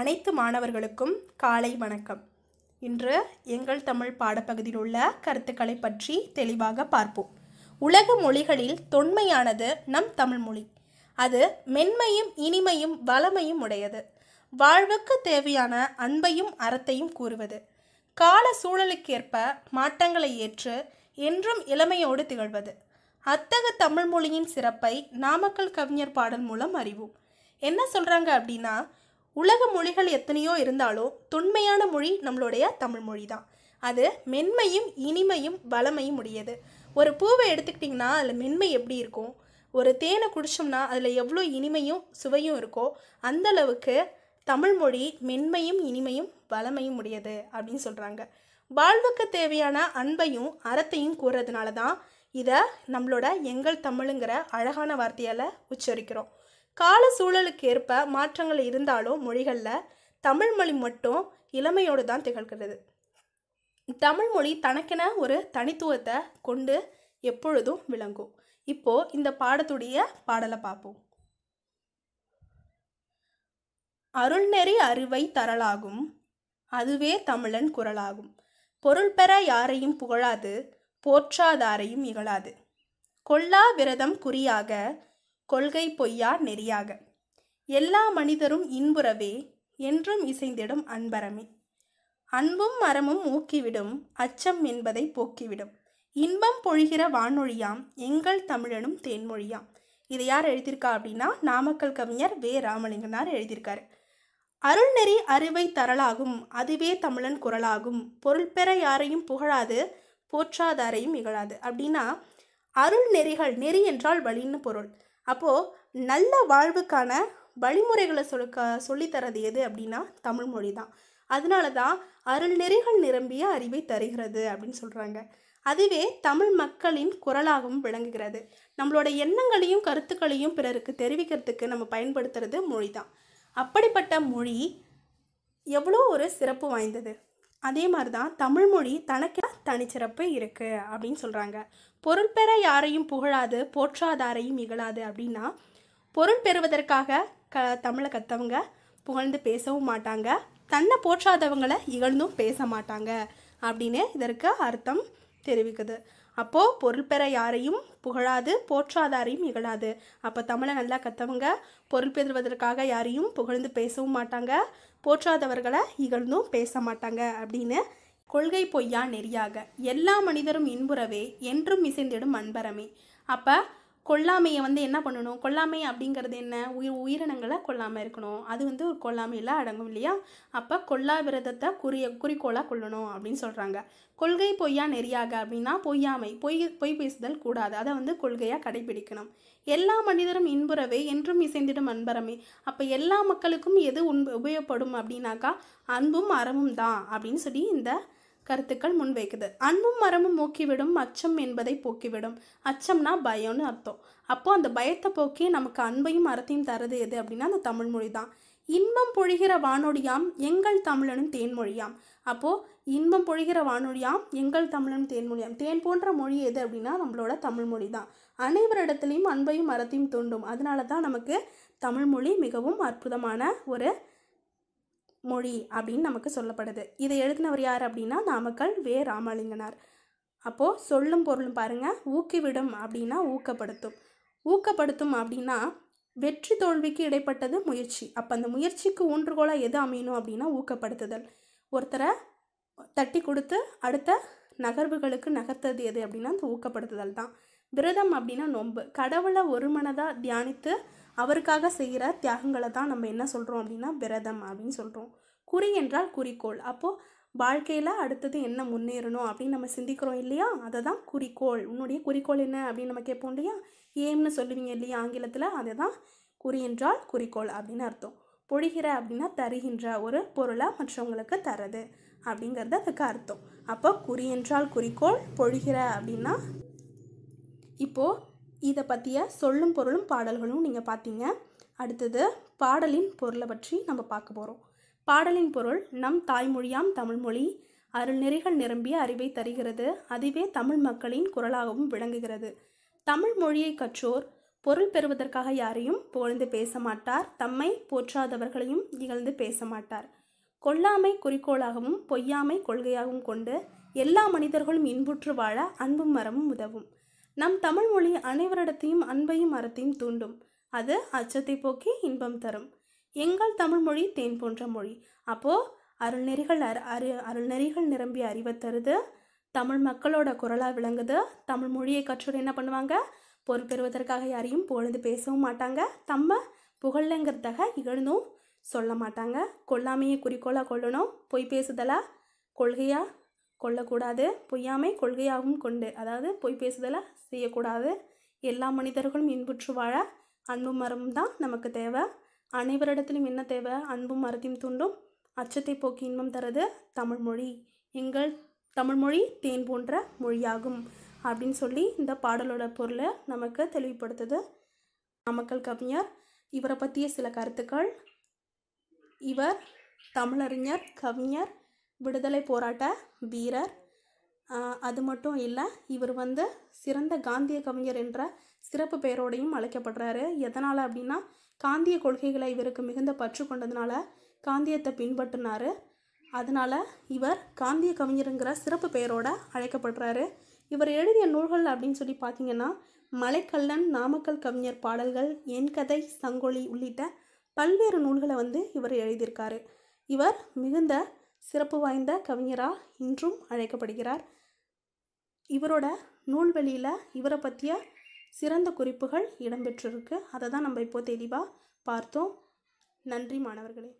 அனைத்து மாணவர்களுக்கும் காலை வணக்கம் இன்று எங்கள் தமிழ் பாடப்பகுதியில் உள்ள கருத்துக்களை பற்றி தெளிவாக பார்ப்போம் உலக மொழிகளில் தொன்மையானது நம் தமிழ் மொழி அது மென்மையும் இனிமையும் வளமையும் உடையது வாழ்வுக்கு தேவையான அன்பையும் அறத்தையும் கூறுவது கால சூழலுக்கேற்ப மாற்றங்களை ஏற்று என்றும் இளமையோடு திகழ்வது அத்தக தமிழ் மொழியின் சிறப்பை நாமக்கல் கவிஞர் பாடல் மூலம் அறிவோம் என்ன சொல்கிறாங்க அப்படின்னா உலக மொழிகள் எத்தனையோ இருந்தாலும் தொன்மையான மொழி நம்மளுடைய தமிழ் மொழி தான் அது மென்மையும் இனிமையும் வளமையும் உடையது ஒரு பூவை எடுத்துக்கிட்டிங்கன்னா அதில் மென்மை எப்படி இருக்கும் ஒரு தேனை குடித்தோம்னா அதில் எவ்வளோ இனிமையும் சுவையும் இருக்கோ அந்தளவுக்கு தமிழ்மொழி மென்மையும் இனிமையும் வளமையும் உடையது அப்படின்னு சொல்கிறாங்க வாழ்வுக்கு தேவையான அன்பையும் அறத்தையும் கூறுறதுனால தான் இதை நம்மளோட எங்கள் தமிழுங்கிற அழகான வார்த்தையால் உச்சரிக்கிறோம் கால சூழலுக்கு ஏற்ப மாற்றங்கள் இருந்தாலும் மொழிகளில் தமிழ் மொழி மட்டும் இளமையோடு தான் திகழ்கிறது தமிழ் மொழி தனக்கென ஒரு தனித்துவத்தை கொண்டு எப்பொழுதும் விளங்கும் இப்போ இந்த பாடத்துடைய பாடலை பார்ப்போம் அருள்நெறி அறிவை தரலாகும் அதுவே தமிழன் குரலாகும் பொருள் பெற யாரையும் புகழாது போற்றாதாரையும் இகழாது கொல்லா விரதம் குறியாக கொள்கை பொய்யா நெறியாக எல்லா மனிதரும் இன்புறவே என்றும் இசைந்திடும் அன்பரமே அன்பும் மரமும் ஊக்கிவிடும் அச்சம் என்பதை போக்கிவிடும் இன்பம் பொழிகிற வானொழியாம் எங்கள் தமிழனும் தேன்மொழியாம் இதை யார் எழுதியிருக்கா அப்படின்னா நாமக்கல் கவிஞர் வே ராமலிங்கனார் எழுதியிருக்காரு அருள்நெறி அறிவை தரலாகும் அதுவே தமிழன் குரலாகும் பொருள் பெற யாரையும் புகழாது போற்றாதாரையும் இகழாது அப்படின்னா அருள் நெறிகள் நெறி என்றால் வழின்னு பொருள் அப்போது நல்ல வாழ்வுக்கான வழிமுறைகளை சொல்லிக்க சொல்லித்தரது எது அப்படின்னா தமிழ்மொழி தான் அதனால தான் அருள் நெறிகள் நிரம்பிய அறிவை தருகிறது அப்படின்னு சொல்கிறாங்க அதுவே தமிழ் மக்களின் குரலாகவும் விளங்குகிறது நம்மளோட எண்ணங்களையும் கருத்துக்களையும் பிறருக்கு தெரிவிக்கிறதுக்கு நம்ம பயன்படுத்துறது மொழி தான் அப்படிப்பட்ட மொழி எவ்வளோ ஒரு சிறப்பு வாய்ந்தது அதே மாதிரி தான் தமிழ்மொழி தனக்கு தனிச்சிறப்பு இருக்குது அப்படின்னு சொல்கிறாங்க பொருள் பெற யாரையும் புகழாது போற்றாதாரையும் இகழாது அப்படின்னா பொருள் பெறுவதற்காக க தமிழை கத்தவங்க புகழ்ந்து பேசவும் மாட்டாங்க தன்னை போற்றாதவங்களை இகழ்ந்தும் பேச மாட்டாங்க அப்படின்னு இதற்கு அர்த்தம் தெரிவிக்குது அப்போது பொருள் பெற யாரையும் புகழாது போற்றாதாரையும் இகழாது அப்போ தமிழை நல்லா கற்றவங்க பொருள் பெறுவதற்காக யாரையும் புகழ்ந்து பேசவும் மாட்டாங்க போற்றாதவர்களை இகழ்ந்தும் பேச மாட்டாங்க அப்படின்னு கொள்கை பொய்யா நெறியாக எல்லா மனிதரும் இன்புறவே என்றும் இசைந்திடும் அன்பரமே அப்போ கொல்லாமையை வந்து என்ன பண்ணணும் கொல்லாமை அப்படிங்கிறது என்ன உயிர் உயிரினங்களை கொல்லாமல் இருக்கணும் அது வந்து ஒரு கொல்லாமையில் அடங்கும் இல்லையா அப்போ கொல்லா விரதத்தை குறிய குறிக்கோளாக கொள்ளணும் அப்படின்னு சொல்கிறாங்க கொள்கை பொய்யா நெறியாக அப்படின்னா பொய்யாமை பொய் பொய் பேசுதல் கூடாது அதை வந்து கொள்கையாக கடைபிடிக்கணும் எல்லா மனிதரும் இன்புறவே என்றும் இசைந்திடும் அன்பரமே அப்போ எல்லா மக்களுக்கும் எது உண் உபயோகப்படும் அப்படின்னாக்கா அன்பும் அறமும் தான் அப்படின்னு சொல்லி இந்த கருத்துக்கள் முன்வைக்குது அன்பும் மரமும் மூக்கிவிடும் அச்சம் என்பதை போக்கிவிடும் அச்சம்னா பயம்னு அர்த்தம் அப்போது அந்த பயத்தை போக்கி நமக்கு அன்பையும் மரத்தையும் தருது எது அப்படின்னா அந்த தமிழ்மொழி தான் இன்பம் பொழிகிற வானொலியாம் எங்கள் தமிழனும் தேன்மொழியாம் அப்போது இன்பம் பொழிகிற வானொலியாம் எங்கள் தமிழனும் தேன்மொழியாம் தேன் போன்ற மொழி எது அப்படின்னா நம்மளோட தமிழ்மொழி தான் அனைவரிடத்துலையும் அன்பையும் மரத்தையும் தூண்டும் அதனால தான் நமக்கு தமிழ்மொழி மிகவும் அற்புதமான ஒரு மொழி அப்படின்னு நமக்கு சொல்லப்படுது இதை எழுதினவர் யார் அப்படின்னா நாமக்கல் வே ராமலிங்கனார் அப்போது சொல்லும் பொருளும் பாருங்கள் ஊக்கிவிடும் அப்படின்னா ஊக்கப்படுத்தும் ஊக்கப்படுத்தும் அப்படின்னா வெற்றி தோல்விக்கு இடைப்பட்டது முயற்சி அப்போ அந்த முயற்சிக்கு ஊன்றுகோலாக எது அமையணும் அப்படின்னா ஊக்கப்படுத்துதல் ஒருத்தரை தட்டி கொடுத்து அடுத்த நகர்வுகளுக்கு நகர்த்தது எது அப்படின்னா அந்த ஊக்கப்படுத்துதல் தான் விரதம் அப்படின்னா நோன்பு கடவுளை ஒரு மனதாக தியானித்து அவருக்காக செய்கிற தியாகங்களை தான் நம்ம என்ன சொல்கிறோம் அப்படின்னா விரதம் அப்படின்னு சொல்கிறோம் குறி என்றால் குறிக்கோள் அப்போது வாழ்க்கையில் அடுத்தது என்ன முன்னேறணும் அப்படின்னு நம்ம சிந்திக்கிறோம் இல்லையா அதை தான் குறிக்கோள் உன்னுடைய குறிக்கோள் என்ன அப்படின்னு நம்ம கேட்போம் இல்லையா ஏம்னு சொல்லுவீங்க இல்லையா ஆங்கிலத்தில் அதை தான் குறி என்றால் குறிக்கோள் அப்படின்னு அர்த்தம் பொழிகிற அப்படின்னா தருகின்ற ஒரு பொருளை மற்றவங்களுக்கு தரது அப்படிங்கிறது அதுக்கு அர்த்தம் அப்போ குறி என்றால் குறிக்கோள் பொழிகிற அப்படின்னா இப்போது இதை பற்றிய சொல்லும் பொருளும் பாடல்களும் நீங்கள் பார்த்தீங்க அடுத்தது பாடலின் பொருளை பற்றி நம்ம பார்க்க போகிறோம் பாடலின் பொருள் நம் தாய்மொழியாம் தமிழ்மொழி அருள்நெறிகள் நிரம்பிய அறிவை தருகிறது அதுவே தமிழ் மக்களின் குரலாகவும் விளங்குகிறது தமிழ் மொழியை கற்றோர் பொருள் பெறுவதற்காக யாரையும் புகழ்ந்து பேச மாட்டார் தம்மை போற்றாதவர்களையும் இகழ்ந்து பேச மாட்டார் கொல்லாமை குறிக்கோளாகவும் பொய்யாமை கொள்கையாகவும் கொண்டு எல்லா மனிதர்களும் இன்புற்று வாழ அன்பும் மரமும் உதவும் நம் தமிழ் மொழி அனைவரிடத்தையும் அன்பையும் அறத்தையும் தூண்டும் அது அச்சத்தை போக்கி இன்பம் தரும் எங்கள் தமிழ் மொழி தேன் போன்ற மொழி அப்போது அருள்நெறிகள் அரு அரு அருள்நெறிகள் நிரம்பி அறிவை தருது தமிழ் மக்களோட குரலாக விளங்குது தமிழ் மொழியை கற்றோர் என்ன பண்ணுவாங்க பொறுப்பெறுவதற்காக யாரையும் புகழ்ந்து பேசவும் மாட்டாங்க தம்ம புகழ்லங்கிறதாக இகழ்ந்தும் சொல்ல மாட்டாங்க கொல்லாமையை குறிக்கோளாக கொள்ளணும் பொய் பேசுதலா கொள்கையாக கொள்ளக்கூடாது பொய்யாமை கொள்கையாகவும் கொண்டு அதாவது பொய் பேசுதலை செய்யக்கூடாது எல்லா மனிதர்களும் இன்புற்று வாழ அன்பும் மரமும் தான் நமக்கு தேவை அனைவரிடத்திலும் என்ன தேவை அன்பும் மரத்தையும் தூண்டும் அச்சத்தை போக்கி இன்பம் தரது தமிழ்மொழி எங்கள் தமிழ்மொழி தேன் போன்ற மொழியாகும் அப்படின்னு சொல்லி இந்த பாடலோட பொருளை நமக்கு தெளிவுபடுத்துது நாமக்கல் கவிஞர் இவரை பற்றிய சில கருத்துக்கள் இவர் தமிழறிஞர் கவிஞர் விடுதலை போராட்ட வீரர் அது மட்டும் இல்லை இவர் வந்து சிறந்த காந்திய கவிஞர் என்ற சிறப்பு பெயரோடையும் அழைக்கப்படுறாரு எதனால் அப்படின்னா காந்திய கொள்கைகளை இவருக்கு மிகுந்த பற்று கொண்டதுனால காந்தியத்தை பின்பற்றினார் அதனால் இவர் காந்திய கவிஞருங்கிற சிறப்பு பெயரோடு அழைக்கப்படுறாரு இவர் எழுதிய நூல்கள் அப்படின்னு சொல்லி பார்த்தீங்கன்னா மலைக்கல்லன் நாமக்கல் கவிஞர் பாடல்கள் என் கதை சங்கொலி உள்ளிட்ட பல்வேறு நூல்களை வந்து இவர் எழுதியிருக்காரு இவர் மிகுந்த சிறப்பு வாய்ந்த கவிஞராக இன்றும் அழைக்கப்படுகிறார் இவரோட நூல்வெளியில் இவரை பற்றிய சிறந்த குறிப்புகள் இடம்பெற்றிருக்கு அதை தான் நம்ம இப்போ தெளிவாக பார்த்தோம் நன்றி மாணவர்களே